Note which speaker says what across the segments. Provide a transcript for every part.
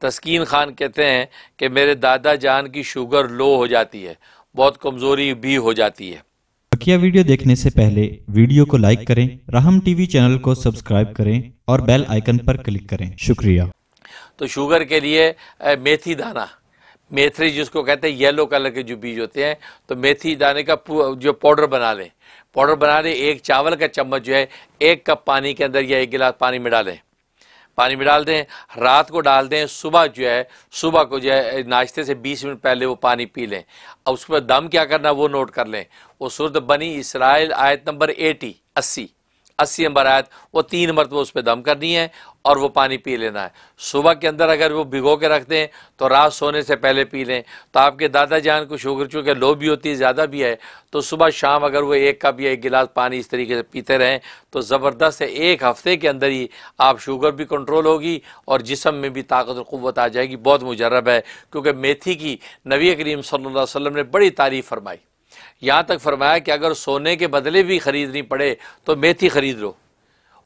Speaker 1: तस्कीन खान कहते हैं कि मेरे दादा जान की शुगर लो हो जाती है बहुत कमज़ोरी भी हो जाती है
Speaker 2: बकिया वीडियो देखने से पहले वीडियो को लाइक करें रहम टीवी चैनल को सब्सक्राइब करें और बेल आइकन पर क्लिक करें शुक्रिया
Speaker 1: तो शुगर के लिए मेथी दाना मेथी जिसको कहते हैं येलो कलर के जो बीज होते हैं तो मेथी दाने का जो पाउडर बना लें पाउडर बना लें एक चावल का चम्मच जो है एक कप पानी के अंदर या एक गिलास पानी में डालें पानी में डाल दें रात को डाल दें सुबह जो है सुबह को जो है नाश्ते से 20 मिनट पहले वो पानी पी लें अब उसके बाद दम क्या करना वो नोट कर लें वो सुरद बनी इसराइल आयत नंबर 80 अस्सी अस्सी नंबर आयत वो तीन मरतबा उस पर दम करनी है और वो पानी पी लेना है सुबह के अंदर अगर वो भिगो के रख दें तो रात सोने से पहले पी लें तो आपके दादा जान को शुगर चूँकि लो भी होती है ज़्यादा भी है तो सुबह शाम अगर वो एक कप या एक गिलास पानी इस तरीके से पीते रहें तो ज़बरदस्त है एक हफ़्ते के अंदर ही आप शुगर भी कंट्रोल होगी और जिसम में भी ताकत और क़वत आ जाएगी बहुत मुजरब है क्योंकि मेथी की नबी करीम सल वसम ने बड़ी तारीफ़ फरमाई यहाँ तक फरमाया कि अगर सोने के बदले भी ख़रीदनी पड़े तो मेथी ख़रीद लो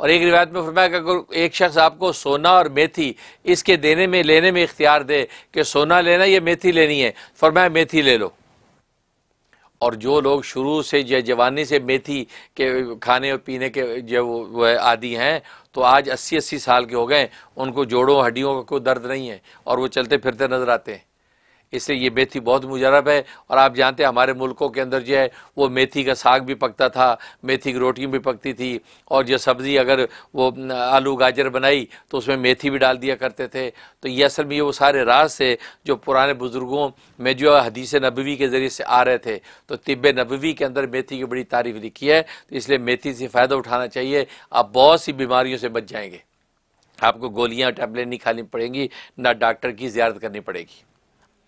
Speaker 1: और एक रिवायत में फरमाया कि अगर एक शख्स आपको सोना और मेथी इसके देने में लेने में इख्तियार दे कि सोना लेना या मेथी लेनी है फरमाया मेथी ले लो और जो लोग शुरू से या जवानी से मेथी के खाने और पीने के जो वो आदि हैं तो आज अस्सी अस्सी साल के हो गए उनको जोड़ों हड्डियों का कोई दर्द नहीं है और वो चलते फिरते नज़र आते हैं इससे ये मेथी बहुत मुजरब है और आप जानते हैं हमारे मुल्कों के अंदर जो है वो मेथी का साग भी पकता था मेथी की रोटियाँ भी पकती थी और जो सब्ज़ी अगर वो आलू गाजर बनाई तो उसमें मेथी भी डाल दिया करते थे तो ये असल में ये वो सारे राज थे जो पुराने बुज़ुर्गों में जो हदीस नबवी के ज़रिए से आ रहे थे तो तिब नबवी के अंदर मेथी की बड़ी तारीफ लिखी है तो इसलिए मेथी से फ़ायदा उठाना चाहिए आप बहुत सी बीमारियों से बच जाएंगे आपको गोलियाँ टैबलेट नहीं खानी पड़ेंगी ना डॉक्टर की ज्यारत करनी पड़ेगी